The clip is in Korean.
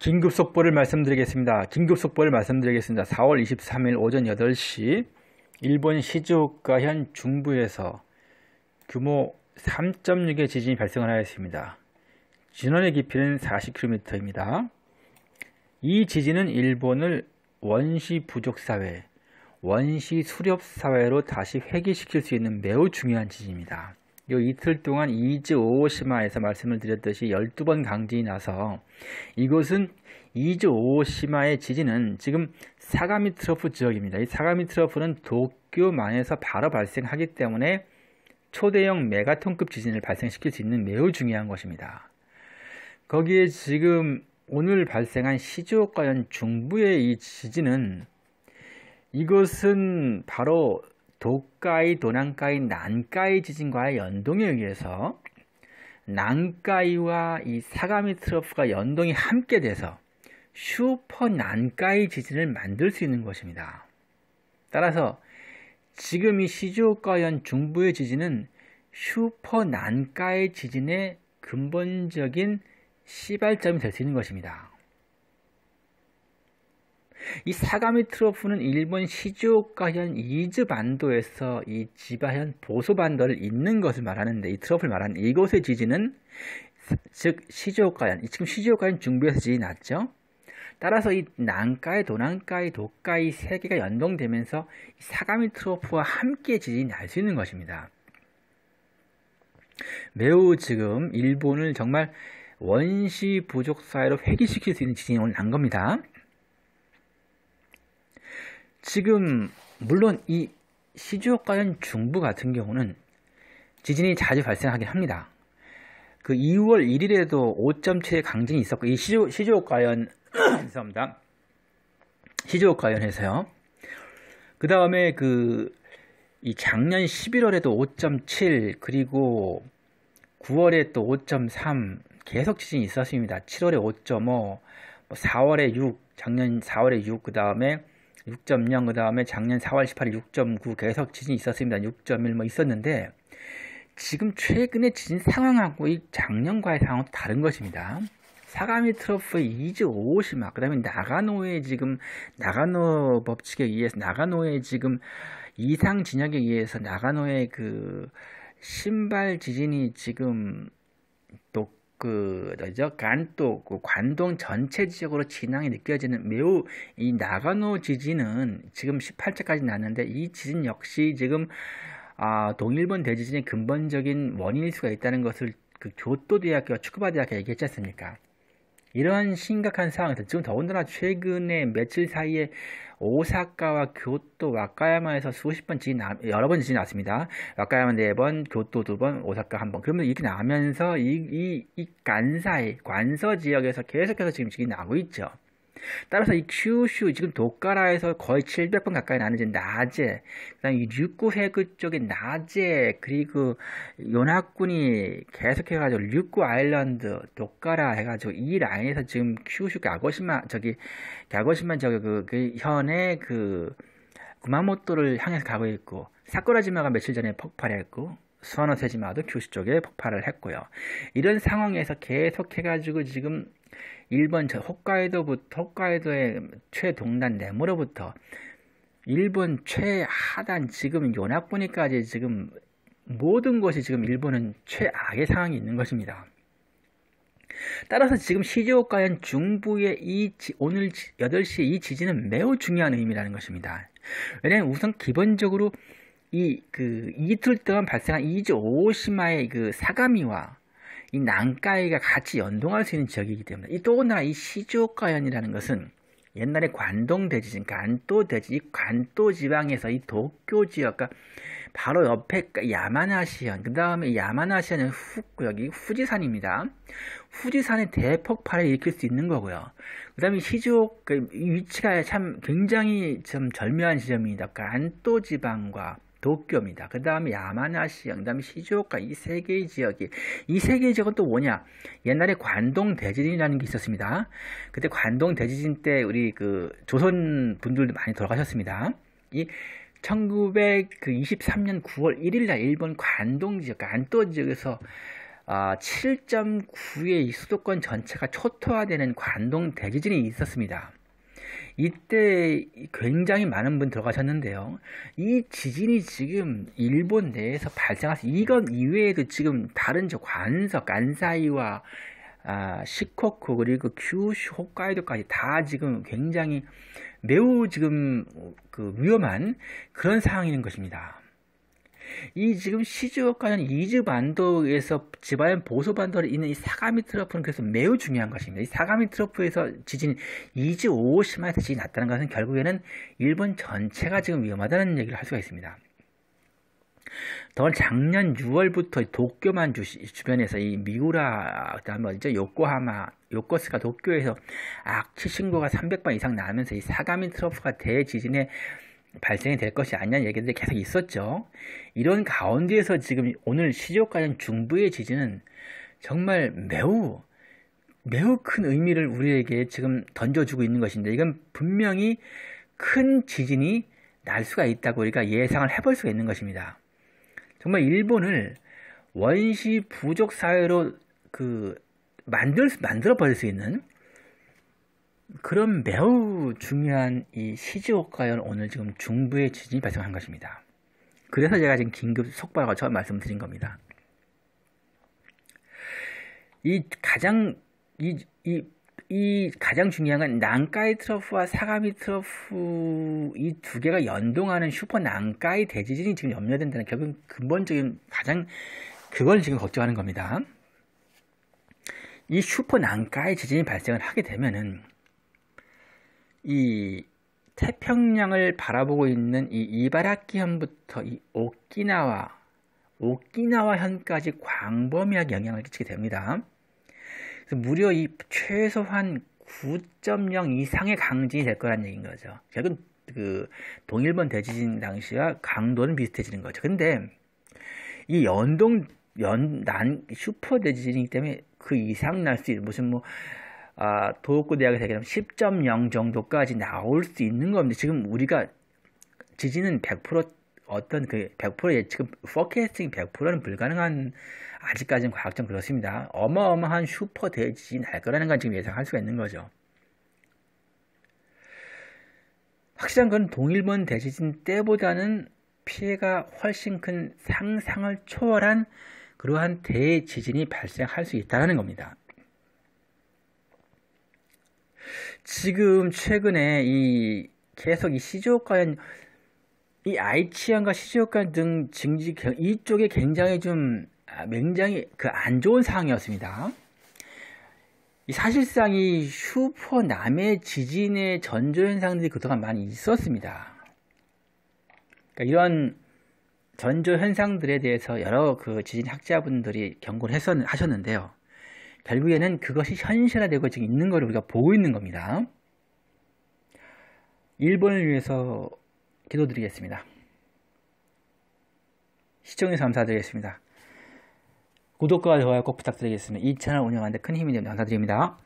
긴급 속보를 말씀드리겠습니다. 긴급 속보를 말씀드리겠습니다. 4월 23일 오전 8시 일본 시즈오카 현 중부에서 규모 3.6의 지진이 발생 하였습니다. 진원의 깊이는 40km입니다. 이 지진은 일본을 원시 부족 사회, 원시 수렵 사회로 다시 회귀시킬 수 있는 매우 중요한 지진입니다. 요 이틀 동안 이즈 오오시마에서 말씀을 드렸듯이 12번 강진이 나서 이곳은 이즈 오오시마의 지진은 지금 사가미 트러프 지역입니다. 이 사가미 트러프는 도쿄만에서 바로 발생하기 때문에 초대형 메가톤급 지진을 발생시킬 수 있는 매우 중요한 것입니다. 거기에 지금 오늘 발생한 시즈오카현 중부의 이 지진은 이것은 바로 도가이, 도난가이, 난가이 지진과의 연동에 의해서 난가이와 이 사가미 트러프가 연동이 함께 돼서 슈퍼 난가이 지진을 만들 수 있는 것입니다. 따라서 지금 이 시즈오카현 중부의 지진은 슈퍼 난가이 지진의 근본적인 시발점이 될 수 있는 것입니다. 이 사가미 트로프는 일본 시즈오카현 이즈 반도에서 이 지바현 보소 반도를 잇는 것을 말하는데 이 트로프를 말하는 이곳의 지진은 즉 시즈오카현 지금 시즈오카현 중부에서 지진이 났죠. 따라서 이 난카이, 도난카이, 도카이 세 개가 연동되면서 사가미 트로프와 함께 지진이 날 수 있는 것입니다. 매우 지금 일본을 정말 원시 부족 사회로 회귀시킬 수 있는 지진이 오늘 난 겁니다. 지금 물론 이시즈오가현 중부 같은 경우는 지진이 자주 발생하긴 합니다. 그 2월 1일에도 5.7의 강진이 있었고 이시즈 시조가현 죄송합니다. 시즈오가현에서요그 다음에 그 이 작년 11월에도 5.7 그리고 9월에 또 5.3 계속 지진이 있었습니다. 7월에 5.5, 4월에 6, 작년 4월에 6, 그 다음에 6.0, 그 다음에 작년 4월 18일 6.9 계속 지진이 있었습니다. 6.1 뭐 있었는데, 지금 최근에 지진 상황하고 이 작년과의 상황은 다른 것입니다. 사가미 트로프의 이즈 오오시마, 그 다음에 나가노의 지금, 나가노 법칙에 의해서, 나가노의 지금 이상 진역에 의해서 나가노의 그 신발 지진이 지금 그 뭐죠 간도 그 관동 전체 지역으로 진앙이 느껴지는 매우 이 나가노 지진은 지금 18차까지 났는데 이 지진 역시 지금 아 동일본 대지진의 근본적인 원인일 수가 있다는 것을 그 교토 대학교 와 축구바 대학교 얘기했지 않습니까? 이런 심각한 상황에서 지금 더군다나 최근에 며칠 사이에 오사카와 교토, 와카야마에서 수십 번 지진, 여러 번 지진이 났습니다. 와카야마 네 번, 교토 두 번, 오사카 한 번. 그러면 이렇게 나면서 이, 이, 이 간사이, 관서 지역에서 계속해서 지금 지진이 나고 있죠. 따라서 이 큐슈 지금 도카라에서 거의 700번 가까이 나는 낮에 그다음 이류쿠해그 쪽의 낮에 그리고 요나군이 계속해가지고 류쿠 아일랜드 도카라 해가지고 이 라인에서 지금 큐슈 가고시마 저기 가고시마 저기 그, 그 현의 그 구마모토를 향해서 가고 있고 사쿠라지마가 며칠 전에 폭발했고 수원어 세지마도 교시 쪽에 폭발을 했고요. 이런 상황에서 계속해가지고 지금 일본 저 홋카이도부터 홋카이도의 최동단 내무로부터 일본 최하단 지금 요나쿠니까지 지금 모든 것이 지금 일본은 최악의 상황이 있는 것입니다. 따라서 지금 시즈오카현 중부의 이 지, 오늘 8시 이 지진은 매우 중요한 의미라는 것입니다. 왜냐하면 우선 기본적으로 이그 이틀 동안 발생한 이즈 오시마의 그 사가미와 이 난카이가 같이 연동할 수 있는 지역이기 때문에 이 또하나이 시즈오카현이라는 것은 옛날에 관동 대지, 진 간도 대지, 이 관도 지방에서 이 도쿄 지역과 바로 옆에 그 야마나시현, 그 다음에 야마나시현은 후구역이 후지산입니다. 후지산의 대폭발을 일으킬 수 있는 거고요. 그 다음에 시즈오카 그 위치가 참 굉장히 참 절묘한 지점입니다. 간도 지방과 도쿄입니다. 그 다음에 야마나시현, 그 다음에 시즈오카 이 세 개의 지역이 이 세 개의 지역은 또 뭐냐? 옛날에 관동 대지진이라는 게 있었습니다. 그때 관동 대지진 때 우리 그 조선 분들도 많이 돌아가셨습니다. 이 1923년 9월 1일날 일본 관동 지역, 안토 지역에서 7.9의 아, 수도권 전체가 초토화되는 관동 대지진이 있었습니다. 이때 굉장히 많은 분 들어가셨는데요. 이 지진이 지금 일본 내에서 발생해서 이건 이외에도 지금 다른 저 관석, 간사이와 아, 시코쿠 그리고 큐슈 홋카이도까지 다 지금 굉장히 매우 지금 그 위험한 그런 상황인 것입니다. 이 지금 시즈오카현 이즈 반도에서 지바현 보소 반도로 있는 이 사가미 트러프는 그래서 매우 중요한 것입니다. 이 사가미 트러프에서 지진 이즈 오오시마 지진이 났다는 것은 결국에는 일본 전체가 지금 위험하다는 얘기를 할 수가 있습니다. 더 작년 6월부터 도쿄만 주, 주변에서 이 미우라 그다음에 뭐 이제 요코하마 요코스카 도쿄에서 악취 신고가 300번 이상 나면서 이 사가미 트러프가 대지진에 발생이 될 것이 아니냐는 얘기들이 계속 있었죠. 이런 가운데에서 지금 오늘 시조가는 중부의 지진은 정말 매우 매우 큰 의미를 우리에게 지금 던져주고 있는 것인데 이건 분명히 큰 지진이 날 수가 있다고 우리가 예상을 해볼 수가 있는 것입니다. 정말 일본을 원시 부족 사회로 그 만들 만들어 버릴 수 있는 그런 매우 중요한 이 시즈오카현 오늘 지금 중부의 지진이 발생한 것입니다. 그래서 제가 지금 긴급 속발과 처음 말씀드린 겁니다. 이 가장 이, 이, 이 가장 중요한 건 난카이 트러프와 사가미 트러프 이 두 개가 연동하는 슈퍼 난카이 대지진이 지금 염려된다는 결국 근본적인 가장 그걸 지금 걱정하는 겁니다. 이 슈퍼 난카이 지진이 발생을 하게 되면은 이 태평양을 바라보고 있는 이 이바라키현부터 이 오키나와 오키나와현까지 광범위하게 영향을 끼치게 됩니다. 그래서 무려 이 최소한 9.0 이상의 강진이 될 거란 얘기인 거죠. 결국 그 동일본 대지진 당시와 강도는 비슷해지는 거죠. 근데 이 연동 연난 슈퍼 대지진이기 때문에 그 이상 날 수 있는 무슨 뭐 아, 도읍구 대학에서10.0 정도까지 나올 수 있는 겁니다. 지금 우리가 지진은 100% 어떤 그 100% 예측은 포캐스팅 100%는 불가능한 아직까지는 과학적 그렇습니다. 어마어마한 슈퍼 대지진 이날 거라는 건 지금 예상할 수가 있는 거죠. 확실한 건 동일본 대지진 때보다는 피해가 훨씬 큰 상상을 초월한 그러한 대지진이 발생할 수 있다는 겁니다. 지금 최근에 이 계속 이 시조관 이 아이치안과 시조관 등 증지 이쪽에 굉장히 좀 아, 굉장히 그 안 좋은 상황이었습니다. 사실상 이 슈퍼 남해 지진의 전조현상들이 그동안 많이 있었습니다. 그러니까 이런 전조현상들에 대해서 여러 그 지진학자분들이 경고를 했었, 하셨는데요. 결국에는 그것이 현실화되고 지금 있는 걸 우리가 보고 있는 겁니다. 일본을 위해서 기도드리겠습니다. 시청해서 감사드리겠습니다. 구독과 좋아요 꼭 부탁드리겠습니다. 이 채널 운영하는데 큰 힘이 됩니다. 감사드립니다.